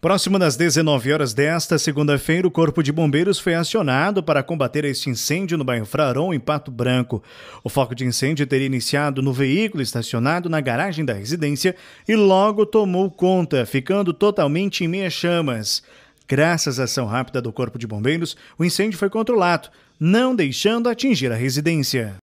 Próximo das 19 horas desta segunda-feira, o Corpo de Bombeiros foi acionado para combater este incêndio no bairro Frarão em Pato Branco. O foco de incêndio teria iniciado no veículo estacionado na garagem da residência e logo tomou conta, ficando totalmente em meias chamas. Graças à ação rápida do Corpo de Bombeiros, o incêndio foi controlado, não deixando atingir a residência.